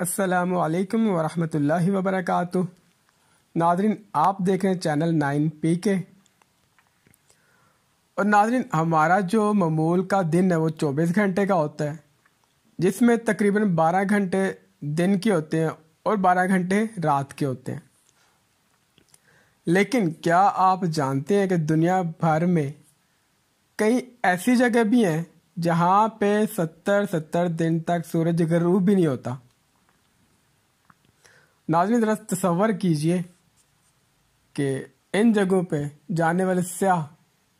असलकम वरहमल वबरक नाजरीन आप देख रहे हैं चैनल नाइन पी के और नाजरीन हमारा जो ममूल का दिन है वो चौबीस घंटे का होता है जिसमें तकरीबन बारह घंटे दिन के होते हैं और बारह घंटे रात के होते हैं लेकिन क्या आप जानते हैं कि दुनिया भर में कई ऐसी जगह भी हैं जहाँ पे सत्तर सत्तर दिन तक सूरज गरूब भी नहीं होता नाजमी ज़रा तस्वर कीजिए कि इन जगहों पे जाने वाले स्याह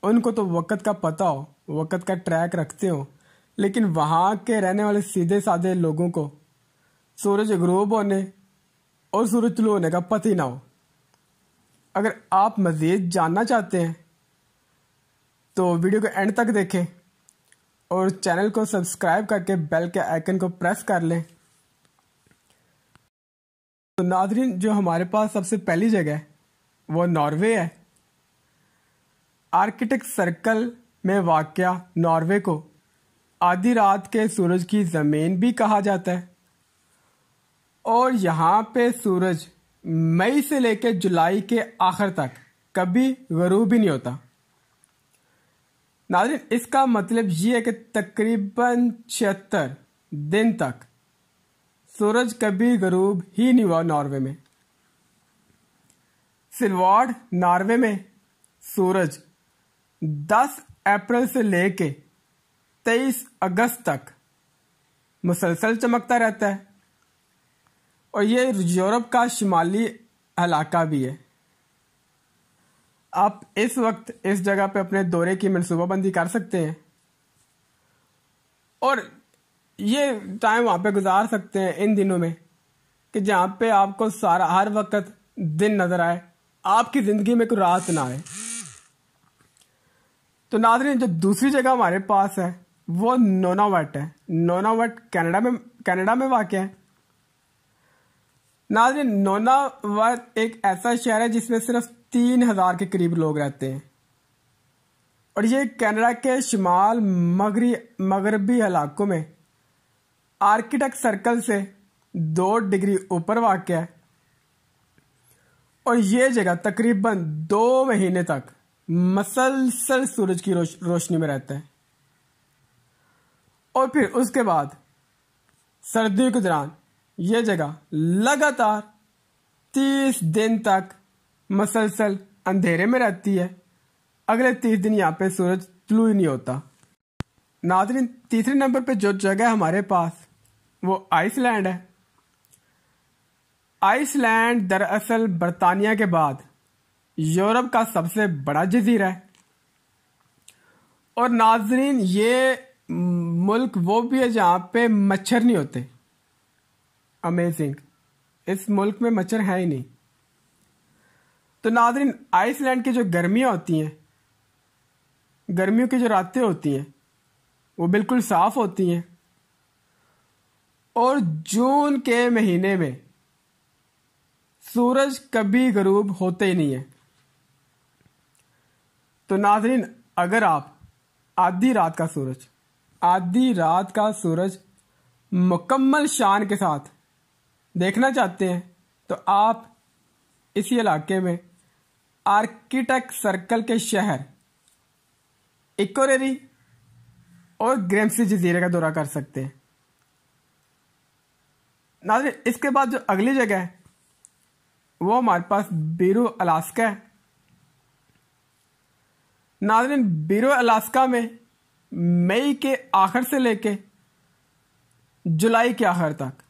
उनको तो वक़्त का पता हो वक़्त का ट्रैक रखते हो लेकिन वहाँ के रहने वाले सीधे साधे लोगों को सूरज ग्रोब होने और सूरज तुलू होने का पता ही ना हो अगर आप मज़ीद जानना चाहते हैं तो वीडियो को एंड तक देखें और चैनल को सब्सक्राइब करके बेल के आइकन को प्रेस कर लें तो नादरीन जो हमारे पास सबसे पहली जगह है वो नॉर्वे है आर्किटिक सर्कल में वाक़ नॉर्वे को आधी रात के सूरज की ज़मीन भी कहा जाता है और यहाँ पे सूरज मई से लेकर जुलाई के आखिर तक कभी गरूब ही नहीं होता नादरीन इसका मतलब ये है कि तकरीबन छिहत्तर दिन तक सूरज कभी गरूब ही नहीं हुआ नॉर्वे में सिलवाड नॉर्वे में सूरज 10 अप्रैल से लेके 23 अगस्त तक मुसलसल चमकता रहता है और ये यूरोप का शिमाली इलाका भी है आप इस वक्त इस जगह पे अपने दौरे की मनसूबाबंदी कर सकते हैं और ये टाइम वहाँ पे गुजार सकते हैं इन दिनों में कि जहाँ पे आपको सारा हर वक्त दिन नज़र आए आपकी ज़िंदगी में कोई रात ना आए तो नाजरीन जो दूसरी जगह हमारे पास है वो नोनावट है नोनावट कनाडा में कनाडा में वाक़ है नाजरीन नोनावट एक ऐसा शहर है जिसमें सिर्फ तीन हज़ार के करीब लोग रहते हैं और ये कनाडा के शुमाल मगरी मगरबी इलाकों में आर्किटेक्ट सर्कल से दो डिग्री ऊपर वाक्य है और ये जगह तकरीबन दो महीने तक मसलसल सूरज की रोश, रोशनी में रहता है और फिर उसके बाद सर्दियों के दौरान यह जगह लगातार तीस दिन तक मसलसल अंधेरे में रहती है अगले तीस दिन यहाँ पे सूरज तुलू ही नहीं होता नादरी तीसरे नंबर पे जो जगह हमारे पास वो आइसलैंड है आइसलैंड दरअसल बरतानिया के बाद यूरोप का सबसे बड़ा जजीरा है और नाजरीन ये मुल्क वो भी है जहाँ पे मच्छर नहीं होते अमेजिंग इस मुल्क में मच्छर है ही नहीं तो नाजरीन आइसलैंड की जो गर्मियाँ होती हैं गर्मियों की जो रातें होती हैं वो बिल्कुल साफ़ होती हैं और जून के महीने में सूरज कभी गरूब होते ही नहीं है तो नाजरीन अगर आप आधी रात का सूरज आधी रात का सूरज मुकम्मल शान के साथ देखना चाहते हैं तो आप इसी इलाके में आर्किटेक्ट सर्कल के शहर इकोरेरी और ग्रेमसी जजीरे का दौरा कर सकते हैं ना इसके बाद जो अगली जगह है वो हमारे पास बीरो अलास्का है नाजरीन बीरो अलास्का में मई के आखिर से लेके जुलाई के आखिर तक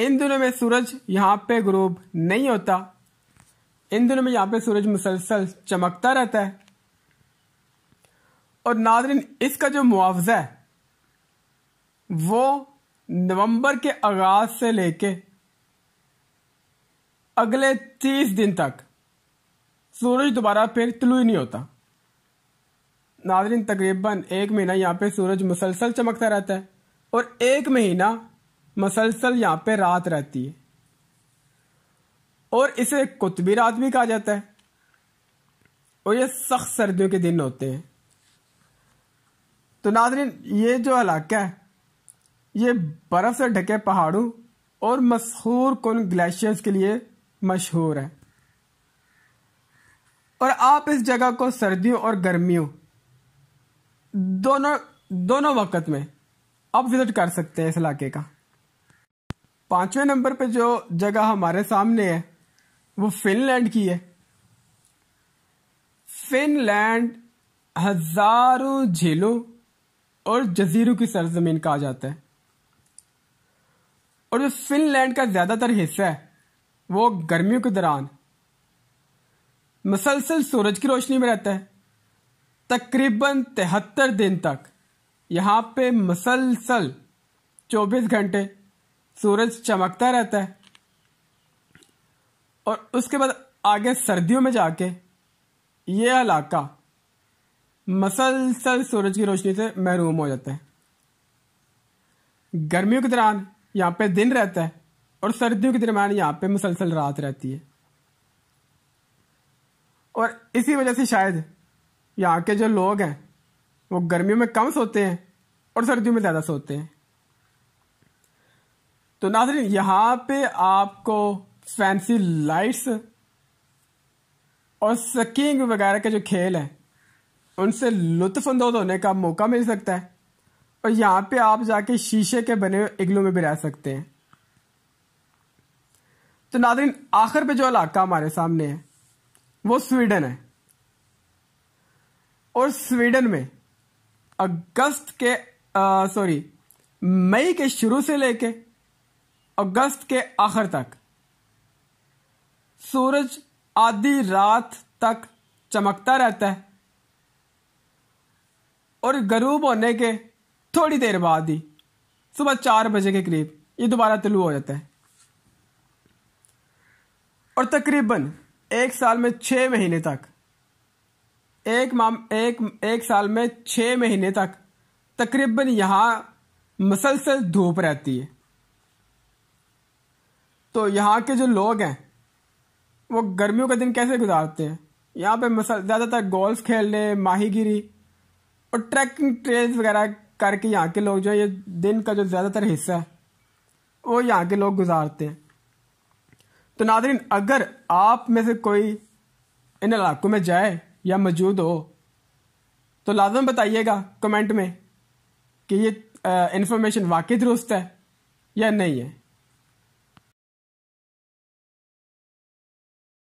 इन दिनों में सूरज यहाँ पे ग्रूब नहीं होता इन दिनों में यहाँ पे सूरज मुसलसल चमकता रहता है और नाजरीन इसका जो मुआवजा है वो नवंबर के आगाज से लेके अगले तीस दिन तक सूरज दोबारा फिर तुलू नहीं होता नाजरीन तकरीबन एक महीना यहाँ पे सूरज मुसलसल चमकता रहता है और एक महीना मुसलसल यहाँ पे रात रहती है और इसे कुतबी रात भी कहा जाता है और ये सख्त सर्दियों के दिन होते हैं तो नाजरीन ये जो इलाका है ये बर्फ से ढके पहाड़ों और मशहूर कन ग्लेशियर्स के लिए मशहूर है और आप इस जगह को सर्दियों और गर्मियों दोनों दोनों वक्त में आप विजिट कर सकते हैं इस इलाके का पांचवें नंबर पे जो जगह हमारे सामने है वो फिनलैंड की है फिनलैंड हजारों झीलों और जजीरों की सरजमीन कहा जाता है और जो फिनलैंड का ज़्यादातर हिस्सा है वो गर्मियों के दौरान मसलसल सूरज की रोशनी में रहता है तकरीबन तिहत्तर दिन तक यहाँ पे मसलसल 24 घंटे सूरज चमकता रहता है और उसके बाद आगे सर्दियों में जाके ये इलाका मसलसल सूरज की रोशनी से महरूम हो जाता है गर्मियों के दौरान यहाँ पे दिन रहता है और सर्दियों के दरमियान यहाँ पे मुसलसल रात रहती है और इसी वजह से शायद यहाँ के जो लोग हैं वो गर्मियों में कम सोते हैं और सर्दियों में ज़्यादा सोते हैं तो नाजरीन यहाँ पे आपको फैंसी लाइट्स और स्कीइंग वगैरह के जो खेल हैं उनसे लुत्फ अंदोज होने का मौका मिल सकता है और यहाँ पे आप जाके शीशे के बने हुए इग्लू में भी रह सकते हैं तो नादरीन आखिर पे जो इलाका हमारे सामने है वो स्वीडन है और स्वीडन में अगस्त के सॉरी मई के शुरू से लेके अगस्त के आखिर तक सूरज आधी रात तक चमकता रहता है और गरूब होने के थोड़ी देर बाद ही सुबह चार बजे के करीब ये दोबारा तुलू हो जाता है और तकरीबन एक साल में छः महीने तक एक माम एक एक साल में छः महीने तक तकरीबन यहाँ मसलसल धूप रहती है तो यहाँ के जो लोग हैं वो गर्मियों का दिन कैसे गुजारते हैं यहाँ पे मसल ज़्यादातर गोल्फ खेलने माहीगिरी और ट्रैकिंग ट्रेल्स वगैरह करके यहाँ के लोग जो ये दिन का जो ज़्यादातर हिस्सा है वो यहाँ के लोग गुजारते हैं तो नादरीन अगर आप में से कोई इन इलाकों में जाए या मौजूद हो तो लाजम बताइएगा कमेंट में कि ये इन्फॉर्मेशन वाकई दुरुस्त है या नहीं है